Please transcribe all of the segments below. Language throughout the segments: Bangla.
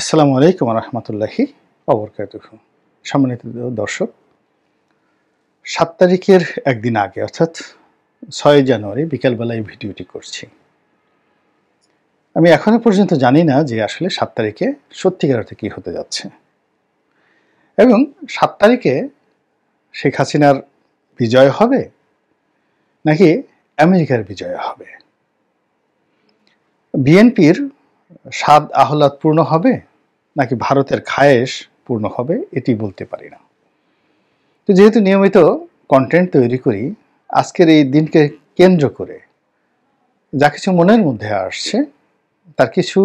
আসসালামু আলাইকুম রহমতুল্লাহি অবরকাত সম্মানিত দর্শক সাত তারিখের একদিন আগে অর্থাৎ ছয় জানুয়ারি বিকালবেলায় ভিডিওটি করছি আমি এখনও পর্যন্ত জানি না যে আসলে সাত তারিখে সত্যিকার অর্থে কী হতে যাচ্ছে এবং সাত তারিখে শেখ হাসিনার বিজয় হবে নাকি আমেরিকার বিজয় হবে বিএনপির স্বাদ আহ্লাদ পূর্ণ হবে নাকি ভারতের খায়েশ পূর্ণ হবে এটি বলতে পারি না তো যেহেতু নিয়মিত কন্টেন্ট তৈরি করি আজকের এই দিনকে কেন্দ্র করে যা কিছু মনের মধ্যে আসছে তার কিছু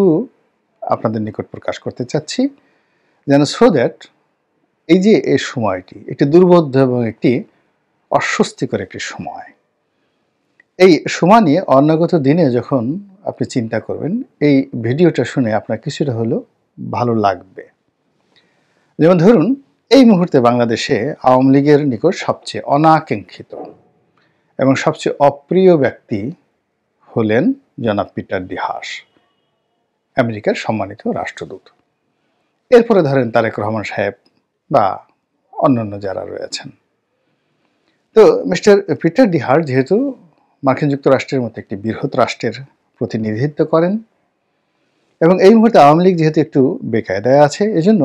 আপনাদের নিকট প্রকাশ করতে চাচ্ছি যেন সো দ্যাট এই যে এই সময়টি একটি দুর্বোধ্য এবং একটি অস্বস্তিকর একটি সময় এই সময় নিয়ে অন্যগত দিনে যখন আপনি চিন্তা করবেন এই ভিডিওটা শুনে আপনার কিছুটা হলো ভালো লাগবে যেমন ধরুন এই মুহূর্তে বাংলাদেশে আওয়ামী লীগের নিকট সবচেয়ে অনাকাঙ্ক্ষিত এবং সবচেয়ে অপ্রিয় ব্যক্তি হলেন জনাব পিটার ডিহাস আমেরিকার সম্মানিত রাষ্ট্রদূত এরপরে ধরেন তারেক রহমান সাহেব বা অন্যান্য যারা রয়েছেন তো মিস্টার পিটার ডিহার যেহেতু মার্কিন যুক্তরাষ্ট্রের মতো একটি বৃহৎ রাষ্ট্রের প্রতিনিধিত্ব করেন এবং এই মুহূর্তে আওয়ামী লীগ যেহেতু একটু বেকায়দায় আছে এজন্য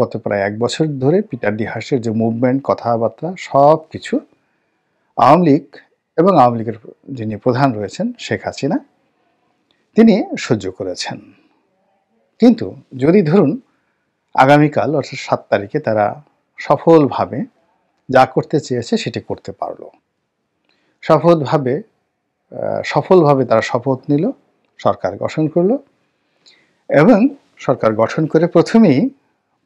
গত প্রায় এক বছর ধরে পিটার ডিহাসের যে মুভমেন্ট কথাবার্তা সব কিছু আওয়ামী লীগ এবং আওয়ামী লীগের যিনি প্রধান রয়েছেন শেখ হাসিনা তিনি সহ্য করেছেন কিন্তু যদি ধরুন আগামীকাল অর্থাৎ সাত তারিখে তারা সফলভাবে যা করতে চেয়েছে সেটি করতে পারল সফলভাবে সফলভাবে তারা শপথ নিল সরকার গঠন করলো এবং সরকার গঠন করে প্রথমেই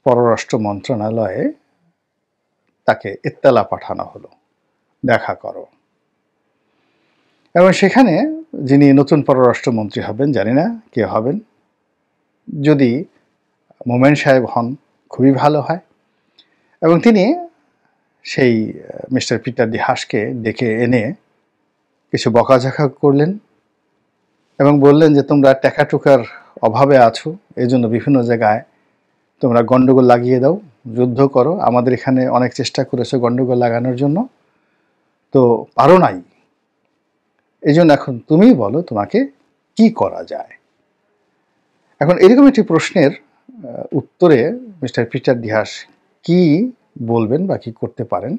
পররাষ্ট্র মন্ত্রণালয়ে তাকে ইত্তালা পাঠানো হলো দেখা করো এবং সেখানে যিনি নতুন পররাষ্ট্রমন্ত্রী হবেন জানি না কে হবেন যদি মোমেন সাহেব হন খুবই ভালো হয় এবং তিনি সেই মিস্টার পিটার দিহাসকে ডেকে এনে কিছু বকাঝাকা করলেন এবং বললেন যে তোমরা টেকাটুকার অভাবে আছো এই জন্য বিভিন্ন জায়গায় তোমরা গণ্ডগোল লাগিয়ে দাও যুদ্ধ করো আমাদের এখানে অনেক চেষ্টা করেছো গণ্ডগোল লাগানোর জন্য তো পারো নাই এই জন্য এখন তুমি বলো তোমাকে কি করা যায় এখন এরকম একটি প্রশ্নের উত্তরে মিস্টার পিটার দিহাস কি বলবেন বা কি করতে পারেন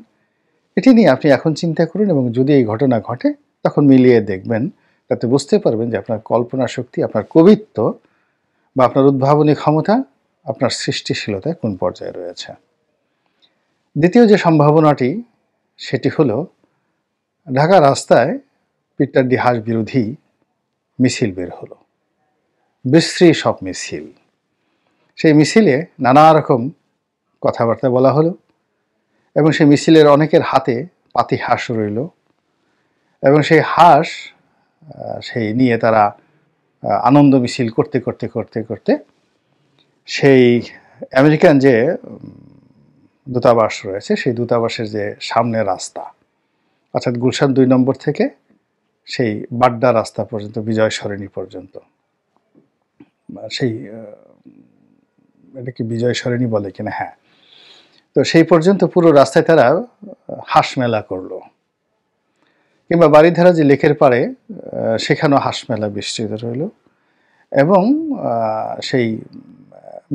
এটি নিয়ে আপনি এখন চিন্তা করুন এবং যদি এই ঘটনা ঘটে তখন মিলিয়ে দেখবেন তাতে বুঝতে পারবেন যে আপনার কল্পনা শক্তি আপনার কবিত্ব বা আপনার উদ্ভাবনী ক্ষমতা আপনার সৃষ্টিশীলতায় কোন পর্যায়ে রয়েছে দ্বিতীয় যে সম্ভাবনাটি সেটি হলো ঢাকা রাস্তায় পিটার ডিহাস বিরোধী মিছিল বের হল বিশ্রী সব মিছিল সেই মিছিলে নানা রকম কথাবার্তা বলা হলো এবং সেই মিছিলের অনেকের হাতে পাতিহাস রইল এবং সেই হাঁস সেই নিয়ে তারা আনন্দ মিছিল করতে করতে করতে করতে সেই আমেরিকান যে দূতাবাস রয়েছে সেই দূতাবাসের যে সামনে রাস্তা অর্থাৎ গুলশান দুই নম্বর থেকে সেই বাড্ডা রাস্তা পর্যন্ত বিজয় সরণী পর্যন্ত সেই এটা কি বিজয় সরণী বলে কিনা হ্যাঁ তো সেই পর্যন্ত পুরো রাস্তায় তারা হাঁস মেলা করলো কিংবা বাড়িধারা যে লেকের পাড়ে সেখানেও হাঁসমেলা বিস্তৃত রইল এবং সেই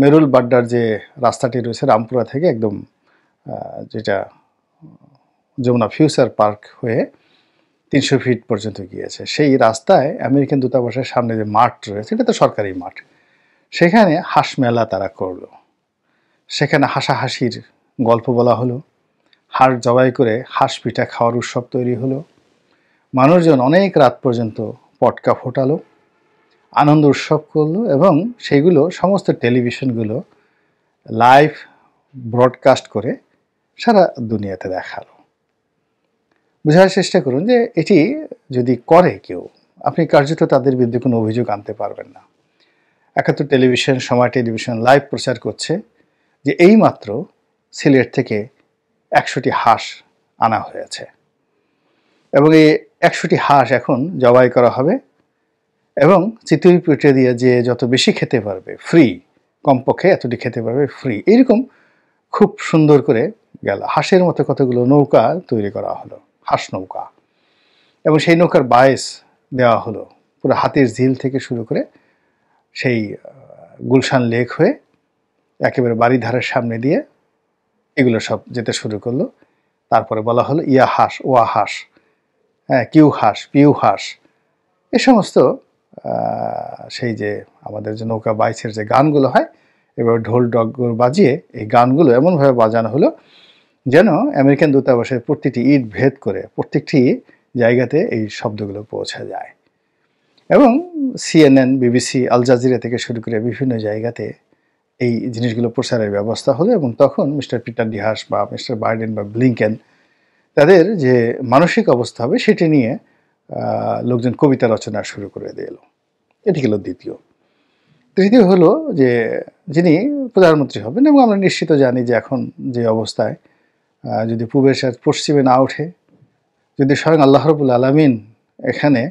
মেরুল বাড্ডার যে রাস্তাটি রয়েছে রামপুরা থেকে একদম যেটা যমুনা ফিউচার পার্ক হয়ে তিনশো ফিট পর্যন্ত গিয়েছে সেই রাস্তায় আমেরিকান দূতাবাসের সামনে যে মাঠ রয়েছে এটা তো সরকারি মাঠ সেখানে হাঁস মেলা তারা করলো সেখানে হাসাহাসির গল্প বলা হলো হাড় জবাই করে হাঁস পিঠা খাওয়ার উৎসব তৈরি হলো মানুষজন অনেক রাত পর্যন্ত পটকা ফোটালো আনন্দ উৎসব করলো এবং সেগুলো সমস্ত টেলিভিশনগুলো লাইভ ব্রডকাস্ট করে সারা দুনিয়াতে দেখালো বোঝার চেষ্টা করুন যে এটি যদি করে কেউ আপনি কার্যত তাদের বিরুদ্ধে কোনো অভিযোগ আনতে পারবেন না একাত্তর টেলিভিশন সময় টেলিভিশন লাইভ প্রচার করছে যে এইমাত্র সিলেট থেকে একশোটি হাঁস আনা হয়েছে এবং এই একশোটি হাঁস এখন জবাই করা হবে এবং চিতই পেটে দিয়ে যে যত বেশি খেতে পারবে ফ্রি কমপক্ষে এতটি খেতে পারবে ফ্রি এরকম খুব সুন্দর করে গেল হাঁসের মতো কতগুলো নৌকা তৈরি করা হলো হাঁস নৌকা এবং সেই নৌকার বায়েস দেওয়া হলো পুরো হাতির ঝিল থেকে শুরু করে সেই গুলশান লেক হয়ে একেবারে ধারের সামনে দিয়ে এগুলো সব যেতে শুরু করলো তারপরে বলা হলো ইয়া হাঁস ওয়া হাঁস হ্যাঁ কিউ হাঁস পিউ হাঁস এ সমস্ত সেই যে আমাদের যে নৌকা বাইসের যে গানগুলো হয় এবার ঢোল ডগগুলো বাজিয়ে এই গানগুলো এমনভাবে বাজানো হলো যেন আমেরিকান দূতাবাসের প্রতিটি ইট ভেদ করে প্রত্যেকটি জায়গাতে এই শব্দগুলো পৌঁছে যায় এবং সিএনএন বিবিসি আল জাজিরা থেকে শুরু করে বিভিন্ন জায়গাতে এই জিনিসগুলো প্রচারের ব্যবস্থা হলো এবং তখন মিস্টার পিটার ডিহাস বা মিস্টার বাইডেন বা ব্লিংকেন তাদের যে মানসিক অবস্থা হবে সেটি নিয়ে লোকজন কবিতা রচনা শুরু করে দিল এটি হলো দ্বিতীয় তৃতীয় হলো যে যিনি প্রধানমন্ত্রী হবেন এবং আমরা নিশ্চিত জানি যে এখন যে অবস্থায় যদি পূবের সাথে পশ্চিমে না ওঠে যদি স্বয়ং আল্লাহ রবুল আলমিন এখানে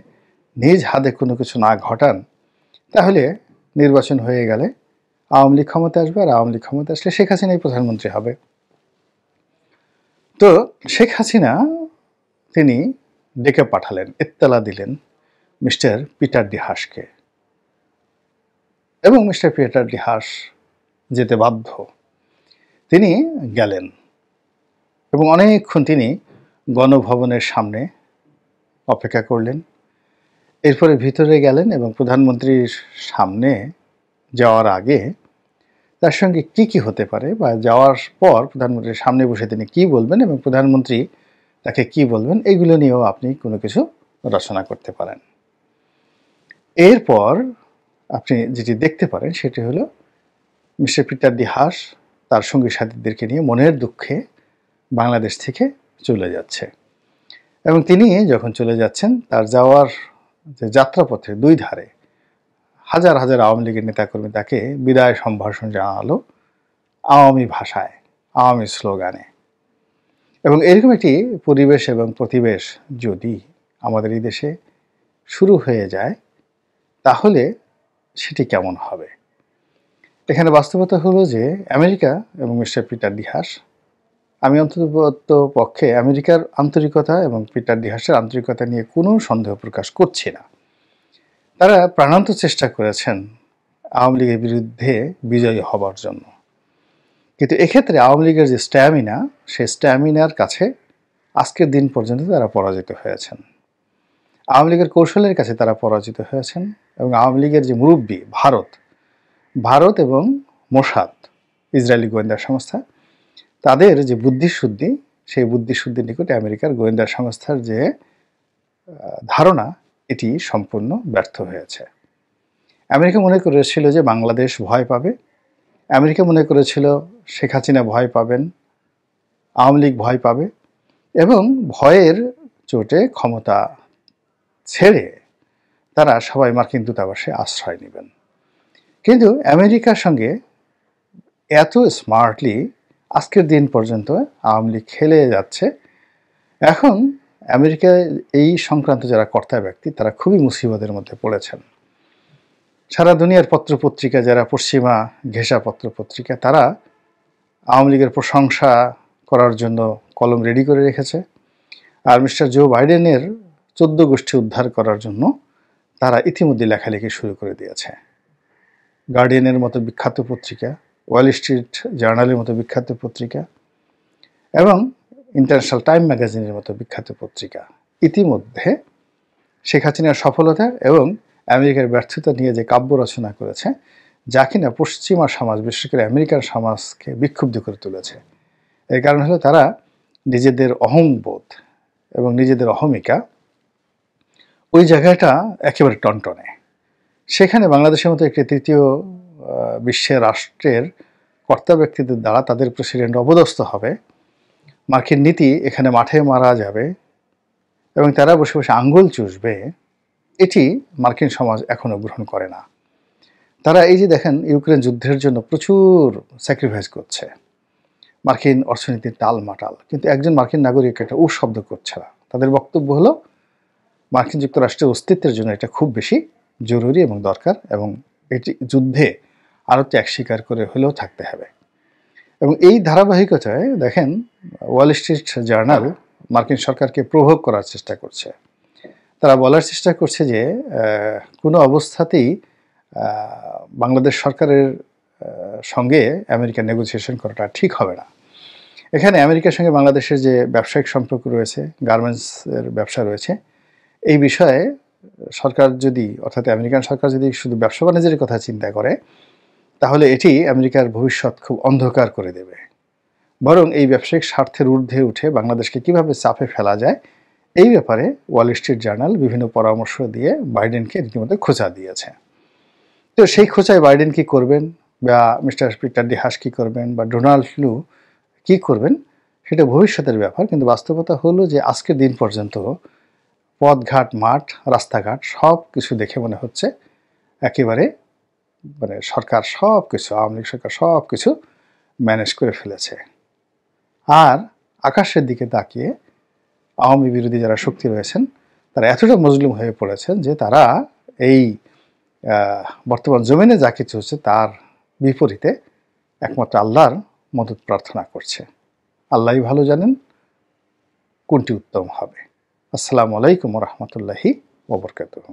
নিজ হাতে কোনো কিছু না ঘটান তাহলে নির্বাচন হয়ে গেলে আওয়ামী লীগ ক্ষমতা আসবে আর আওয়ামী লীগ ক্ষমতা আসলে শেখ হাসিনাই প্রধানমন্ত্রী হবে তো শেখ হাসিনা তিনি ডেকে পাঠালেন এত্তালা দিলেন মিস্টার পিটার ডিহাসকে এবং মিস্টার পিটার ডিহাস যেতে বাধ্য তিনি গেলেন এবং অনেকক্ষণ তিনি গণভবনের সামনে অপেক্ষা করলেন এরপরে ভিতরে গেলেন এবং প্রধানমন্ত্রীর সামনে যাওয়ার আগে তার সঙ্গে কি কি হতে পারে বা যাওয়ার পর প্রধানমন্ত্রীর সামনে বসে তিনি কি বলবেন এবং প্রধানমন্ত্রী তাকে কি বলবেন এগুলো নিয়েও আপনি কোনো কিছু রচনা করতে পারেন এরপর আপনি যেটি দেখতে পারেন সেটি হলো মিস্টার পিটার হাস তার সঙ্গী সাথীদেরকে নিয়ে মনের দুঃখে বাংলাদেশ থেকে চলে যাচ্ছে এবং তিনি যখন চলে যাচ্ছেন তার যাওয়ার যে যাত্রাপথে দুই ধারে হাজার হাজার আওয়ামী লীগের নেতাকর্মী তাকে বিদায় সম্ভাষণ জানালো আওয়ামী ভাষায় আওয়ামী স্লোগানে এবং এরকম একটি পরিবেশ এবং প্রতিবেশ যদি আমাদের এই দেশে শুরু হয়ে যায় তাহলে সেটি কেমন হবে এখানে বাস্তবতা হলো যে আমেরিকা এবং মিস্টার পিটার ডিহাস আমি অন্তত পক্ষে আমেরিকার আন্তরিকতা এবং পিটার ডিহাসের আন্তরিকতা নিয়ে কোনো সন্দেহ প্রকাশ করছি না তারা প্রাণান্ত চেষ্টা করেছেন আওয়ামী লীগের বিরুদ্ধে বিজয়ী হবার জন্য কিন্তু এক্ষেত্রে আওয়ামী লীগের যে স্ট্যামিনা সেই স্ট্যামিনার কাছে আজকের দিন পর্যন্ত তারা পরাজিত হয়েছেন আওয়ামী লীগের কৌশলের কাছে তারা পরাজিত হয়েছেন এবং আওয়ামী লীগের যে মুরব্বী ভারত ভারত এবং মোসাদ ইসরায়েলি গোয়েন্দা সংস্থা তাদের যে বুদ্ধিশুদ্ধি সেই বুদ্ধিশুদ্ধির নিকটে আমেরিকার গোয়েন্দা সংস্থার যে ধারণা এটি সম্পূর্ণ ব্যর্থ হয়েছে আমেরিকা মনে করেছিল যে বাংলাদেশ ভয় পাবে আমেরিকা মনে করেছিল শেখ হাসিনা ভয় পাবেন আওয়ামী লীগ ভয় পাবে এবং ভয়ের চোটে ক্ষমতা ছেড়ে তারা সবাই মার্কিন দূতাবাসে আশ্রয় নেবেন কিন্তু আমেরিকার সঙ্গে এত স্মার্টলি আজকের দিন পর্যন্ত আওয়ামী লীগ খেলে যাচ্ছে এখন আমেরিকায় এই সংক্রান্ত যারা কর্তা ব্যক্তি তারা খুবই মুসিবতের মধ্যে পড়েছেন সারা দুনিয়ার পত্রপত্রিকা যারা পশ্চিমা ঘেঁষা পত্রপত্রিকা তারা আওয়ামী লীগের প্রশংসা করার জন্য কলম রেডি করে রেখেছে আর মিস্টার জো বাইডেনের চোদ্দ গোষ্ঠী উদ্ধার করার জন্য তারা ইতিমধ্যে লেখালেখি শুরু করে দিয়েছে গার্ডিয়ানের মতো বিখ্যাত পত্রিকা ওয়াল স্ট্রিট জার্নালের মতো বিখ্যাত পত্রিকা এবং ইন্টারন্যাশনাল টাইম ম্যাগাজিনের মতো বিখ্যাত পত্রিকা ইতিমধ্যে শেখ হাসিনার সফলতা এবং আমেরিকার ব্যর্থতা নিয়ে যে কাব্য রচনা করেছে যা কিনা পশ্চিমা সমাজ বিশেষ করে আমেরিকার সমাজকে বিক্ষুব্ধ করে তুলেছে এর কারণ হলো তারা নিজেদের অহংবোধ এবং নিজেদের অহমিকা ওই জায়গাটা একেবারে টনটনে সেখানে বাংলাদেশের মতো একটি তৃতীয় বিশ্বের রাষ্ট্রের কর্তা ব্যক্তিদের দ্বারা তাদের প্রেসিডেন্ট অবদস্থ হবে মার্কিন নীতি এখানে মাঠে মারা যাবে এবং তারা বসে বসে আঙ্গুল চুষবে এটি মার্কিন সমাজ এখনও গ্রহণ করে না তারা এই যে দেখেন ইউক্রেন যুদ্ধের জন্য প্রচুর স্যাক্রিফাইস করছে মার্কিন অর্থনীতির তাল মাটাল কিন্তু একজন মার্কিন নাগরিক একটা ও শব্দ করছে না তাদের বক্তব্য হলো মার্কিন যুক্তরাষ্ট্রের অস্তিত্বের জন্য এটা খুব বেশি জরুরি এবং দরকার এবং এটি যুদ্ধে আরও ত্যাগ স্বীকার করে হলেও থাকতে হবে এবং এই ধারাবাহিকতায় দেখেন ওয়াল স্ট্রিট জার্নাল মার্কিন সরকারকে প্রভোগ করার চেষ্টা করছে তারা বলার চেষ্টা করছে যে কোনো অবস্থাতেই বাংলাদেশ সরকারের সঙ্গে আমেরিকা নেগোসিয়েশন করাটা ঠিক হবে না এখানে আমেরিকার সঙ্গে বাংলাদেশের যে ব্যবসায়িক সম্পর্ক রয়েছে গার্মেন্টসের ব্যবসা রয়েছে এই বিষয়ে সরকার যদি অর্থাৎ আমেরিকান সরকার যদি শুধু ব্যবসা বাণিজ্যের কথা চিন্তা করে তাহলে এটি আমেরিকার ভবিষ্যৎ খুব অন্ধকার করে দেবে বরং এই ব্যবসায়িক স্বার্থের ঊর্ধ্বে উঠে বাংলাদেশকে কিভাবে চাপে ফেলা যায় এই ব্যাপারে ওয়াল স্ট্রিট জার্নাল বিভিন্ন পরামর্শ দিয়ে বাইডেনকে রীতিমতো খোঁচা দিয়েছে তো সেই খোঁচায় বাইডেন কি করবেন বা মিস্টার পিটার ডিহাস কী করবেন বা ডোনাল্ড লু কি করবেন সেটা ভবিষ্যতের ব্যাপার কিন্তু বাস্তবতা হলো যে আজকের দিন পর্যন্ত পথঘাট মাঠ রাস্তাঘাট সব কিছু দেখে মনে হচ্ছে একেবারে মানে সরকার সব কিছু আওয়ামী লীগ সরকার সব কিছু ম্যানেজ করে ফেলেছে আর আকাশের দিকে তাকিয়ে আওয়ামী বিরোধী যারা শক্তি রয়েছেন তারা এতটা মজলুম হয়ে পড়েছেন যে তারা এই বর্তমান জমিনে যা কিছু হচ্ছে তার বিপরীতে একমাত্র আল্লাহর মদত প্রার্থনা করছে আল্লাহ ভালো জানেন কোনটি উত্তম হবে আসসালামু আলাইকুম রহমতুল্লাহি ওবরকাতুহ